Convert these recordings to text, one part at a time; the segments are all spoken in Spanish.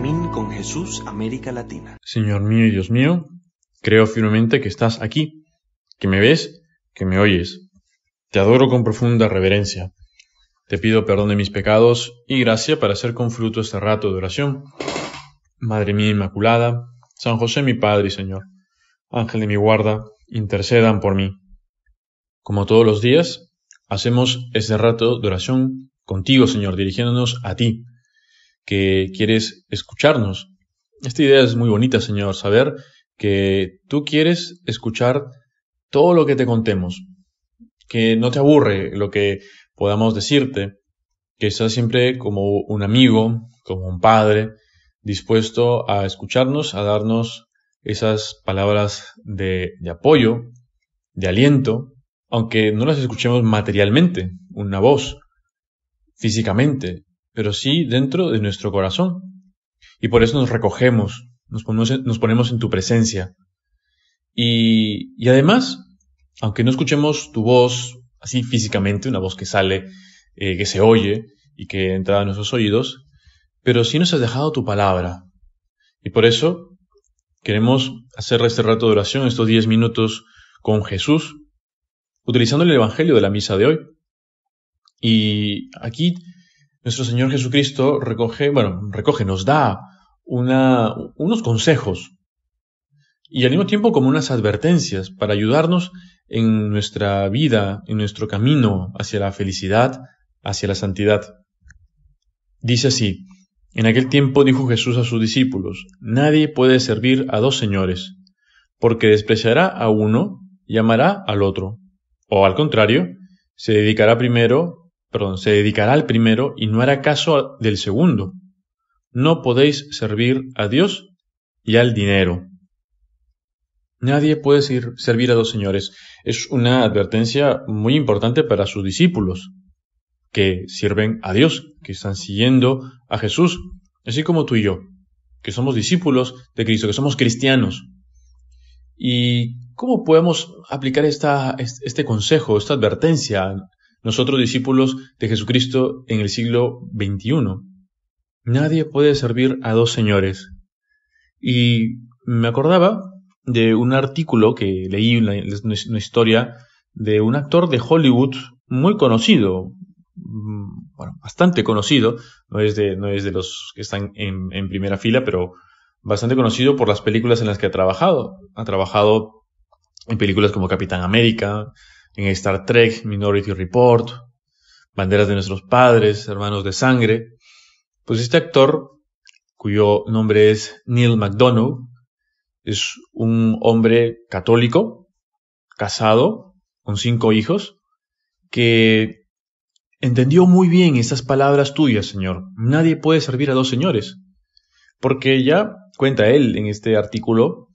Min con Jesús, América Latina. Señor mío y Dios mío, creo firmemente que estás aquí, que me ves, que me oyes. Te adoro con profunda reverencia. Te pido perdón de mis pecados y gracia para hacer con fruto este rato de oración. Madre mía Inmaculada, San José mi Padre y Señor, Ángel de mi guarda, intercedan por mí. Como todos los días, hacemos este rato de oración contigo, Señor, dirigiéndonos a ti que quieres escucharnos. Esta idea es muy bonita, Señor, saber que tú quieres escuchar todo lo que te contemos, que no te aburre lo que podamos decirte, que estás siempre como un amigo, como un padre, dispuesto a escucharnos, a darnos esas palabras de, de apoyo, de aliento, aunque no las escuchemos materialmente, una voz, físicamente, pero sí dentro de nuestro corazón. Y por eso nos recogemos, nos ponemos en, tu presencia. Y, y además, aunque no escuchemos tu voz así físicamente, una voz que sale, eh, que se oye y que entra a nuestros oídos, pero sí nos has dejado tu palabra. Y por eso queremos hacer este rato de oración, estos 10 minutos con Jesús, utilizando el Evangelio de la misa de hoy. Y aquí nuestro Señor Jesucristo recoge, bueno, recoge, nos da unos consejos y al mismo tiempo como unas advertencias para ayudarnos en nuestra vida, en nuestro camino hacia la felicidad, hacia la santidad. Dice así, en aquel tiempo dijo Jesús a sus discípulos, nadie puede servir a dos señores, porque despreciará a uno y amará al otro, o al contrario, se dedicará primero se dedicará al primero y no hará caso del segundo. No podéis servir a Dios y al dinero. Nadie puede servir a dos señores. Es una advertencia muy importante para sus discípulos, que sirven a Dios, que están siguiendo a Jesús, así como tú y yo, que somos discípulos de Cristo, que somos cristianos. ¿Y cómo podemos aplicar este consejo, esta advertencia nosotros discípulos de Jesucristo en el siglo XXI. Nadie puede servir a dos señores. Y me acordaba de un artículo que leí, en una historia de un actor de Hollywood muy conocido, mm, bueno, bastante conocido, no es de, los que están en, en primera fila, pero bastante conocido por las películas en las que ha trabajado. Ha trabajado en películas como Capitán América, en Star Trek, Minority Report, Banderas de nuestros padres, Hermanos de Sangre. Pues este actor, cuyo nombre es Neil McDonough, es un hombre católico, casado, con cinco hijos, que entendió muy bien estas palabras tuyas, Señor. Nadie puede servir a dos señores. Porque ya cuenta él en este artículo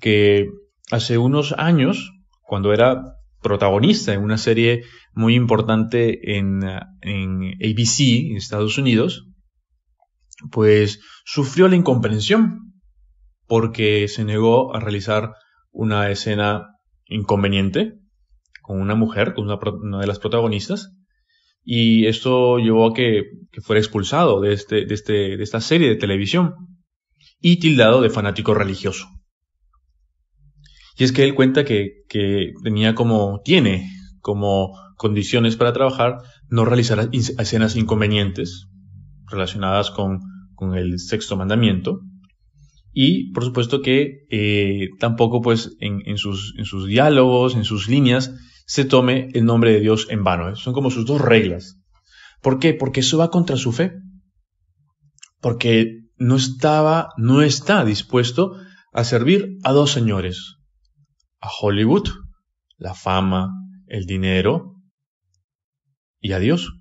que hace unos años, cuando era protagonista en una serie muy importante en, ABC, en Estados Unidos, pues sufrió la incomprensión porque se negó a realizar una escena inconveniente con una mujer, con una, de las protagonistas, y esto llevó a que, que fuera expulsado de, este, de, este, de esta serie de televisión y tildado de fanático religioso. Y es que él cuenta que, que tenía como, tiene como condiciones para trabajar, no realizar escenas inconvenientes relacionadas con, con el sexto mandamiento. Y por supuesto que eh, tampoco pues en, en, sus, en sus diálogos, en sus líneas, se tome el nombre de Dios en vano. Son como sus dos reglas. ¿Por qué? Porque eso va contra su fe. Porque no estaba, no está dispuesto a servir a dos señores. Hollywood, la fama, el dinero y a Dios.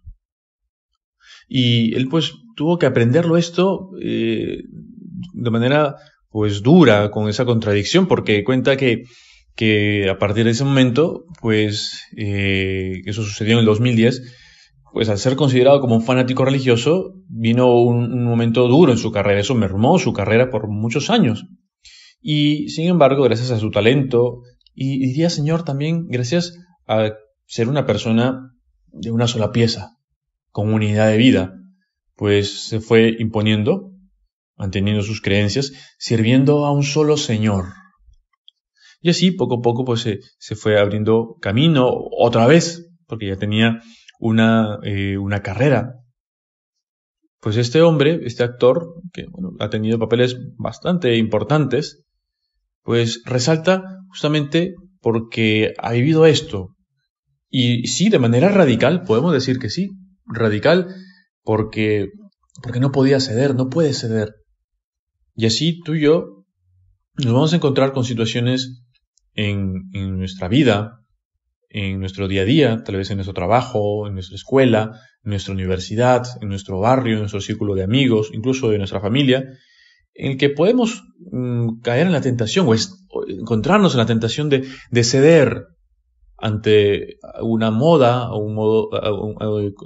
Y él pues tuvo que aprenderlo esto eh, de manera pues dura con esa contradicción porque cuenta que, que a partir de ese momento pues eh, eso sucedió en el 2010 pues al ser considerado como un fanático religioso, vino un, un, momento duro en su carrera, eso mermó su carrera por muchos años. Y sin embargo, gracias a su talento, y diría, Señor, también gracias a ser una persona de una sola pieza, con unidad de vida, pues se fue imponiendo, manteniendo sus creencias, sirviendo a un solo Señor. Y así, poco a poco, pues se, fue abriendo camino otra vez, porque ya tenía una, eh, una carrera. Pues este hombre, este actor, que bueno, ha tenido papeles bastante importantes, pues resalta justamente porque ha vivido esto. Y sí, de manera radical, podemos decir que sí, radical, porque, porque no podía ceder, no puede ceder. Y así tú y yo nos vamos a encontrar con situaciones en, en nuestra vida, en nuestro día a día, tal vez en nuestro trabajo, en nuestra escuela, en nuestra universidad, en nuestro barrio, en nuestro círculo de amigos, incluso de nuestra familia, en el que podemos mm, caer en la tentación o, encontrarnos en la tentación de, ceder ante una moda o,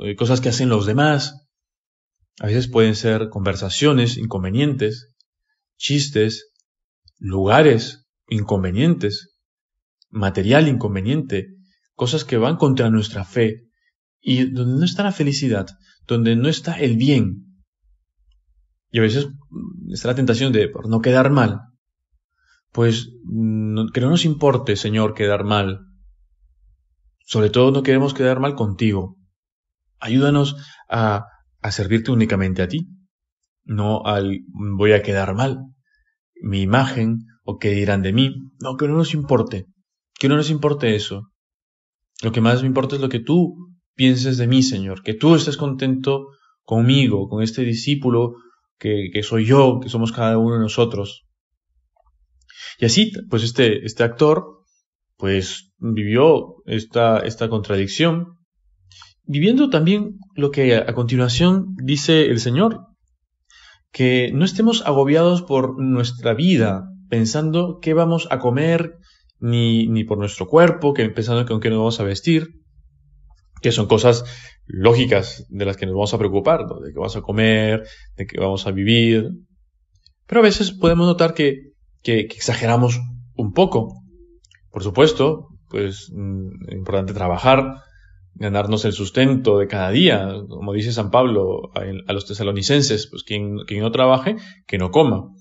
eh, cosas que hacen los demás. A veces pueden ser conversaciones inconvenientes, chistes, lugares inconvenientes, material inconveniente, cosas que van contra nuestra fe y donde no está la felicidad, donde no está el bien, y a veces mm, está la tentación de, por no quedar mal, pues mm, que no nos importe, Señor, quedar mal. Sobre todo no queremos quedar mal contigo. Ayúdanos a, a servirte únicamente a ti, no al mm, voy a quedar mal, mi imagen o qué dirán de mí. No, que no nos importe, que no nos importe eso. Lo que más me importa es lo que tú pienses de mí, Señor, que tú estés contento conmigo, con este discípulo que, soy yo, que somos cada uno de nosotros. Y así, pues este, este actor, pues vivió esta, esta contradicción, viviendo también lo que a continuación dice el Señor, que no estemos agobiados por nuestra vida, pensando qué vamos a comer, ni, ni por nuestro cuerpo, que pensando con qué nos vamos a vestir, que son cosas lógicas de las que nos vamos a preocupar, de qué vamos a comer, de qué vamos a vivir. Pero a veces podemos notar que, que, exageramos un poco. Por supuesto, pues es mm, importante trabajar, ganarnos el sustento de cada día, como dice San Pablo a, los tesalonicenses, pues quien, quien no trabaje, que no coma.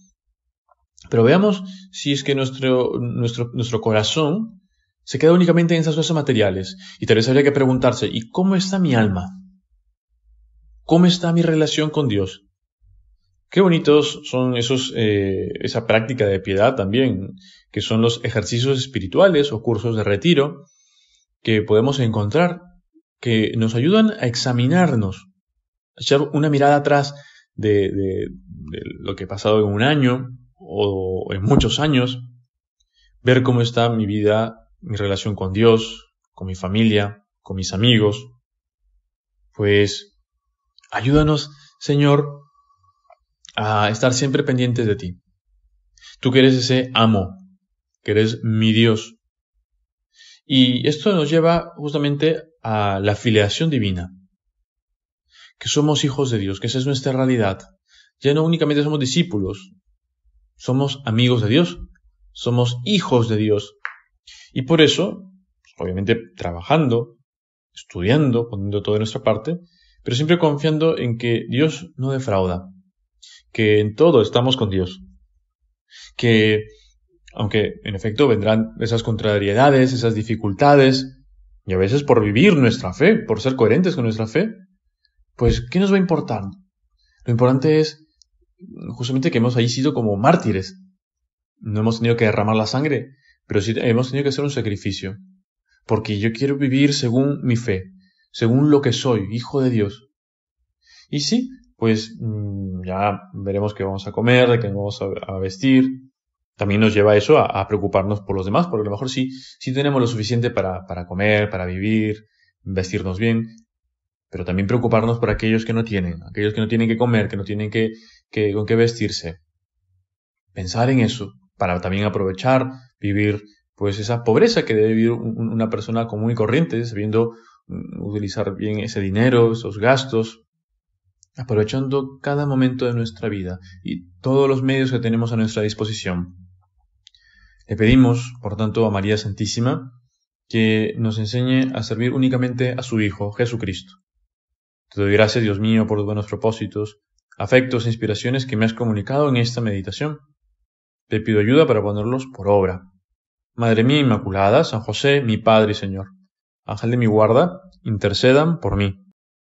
Pero veamos si es que nuestro, nuestro, nuestro corazón se queda únicamente en esas cosas materiales. Y tal vez habría que preguntarse, ¿y cómo está mi alma? ¿Cómo está mi relación con Dios? Qué bonitos son esos, eh, esa práctica de piedad también, que son los ejercicios espirituales o cursos de retiro que podemos encontrar, que nos ayudan a examinarnos, a echar una mirada atrás de, de lo que ha pasado en un año o en muchos años, ver cómo está mi vida mi relación con Dios, con mi familia, con mis amigos. Pues ayúdanos, Señor, a estar siempre pendientes de ti. Tú que eres ese amo, que eres mi Dios. Y esto nos lleva justamente a la filiación divina, que somos hijos de Dios, que esa es nuestra realidad. Ya no únicamente somos discípulos, somos amigos de Dios, somos hijos de Dios, y por eso, pues, obviamente trabajando, estudiando, poniendo todo de nuestra parte, pero siempre confiando en que Dios no defrauda, que en todo estamos con Dios, que aunque en efecto vendrán esas contrariedades, esas dificultades, y a veces por vivir nuestra fe, por ser coherentes con nuestra fe, pues ¿qué nos va a importar? Lo importante es justamente que hemos ahí sido como mártires. No hemos tenido que derramar la sangre, pero sí hemos tenido que hacer un sacrificio, porque yo quiero vivir según mi fe, según lo que soy, hijo de Dios. Y sí, pues mm, ya veremos qué vamos a comer, de qué vamos a, vestir. También nos lleva eso a, preocuparnos por los demás, porque a lo mejor sí, sí tenemos lo suficiente para, para comer, para vivir, vestirnos bien, pero también preocuparnos por aquellos que no tienen, aquellos que no tienen que comer, que no tienen que, que, con qué vestirse. Pensar en eso, para también aprovechar vivir pues esa pobreza que debe vivir una persona común y corriente, sabiendo mm, utilizar bien ese dinero, esos gastos, aprovechando cada momento de nuestra vida y todos los medios que tenemos a nuestra disposición. Le pedimos, por tanto, a María Santísima que nos enseñe a servir únicamente a su Hijo, Jesucristo. Te doy gracias, Dios mío, por tus buenos propósitos, afectos e inspiraciones que me has comunicado en esta meditación. Te pido ayuda para ponerlos por obra. Madre mía Inmaculada, San José, mi Padre y Señor, Ángel de mi guarda, intercedan por mí.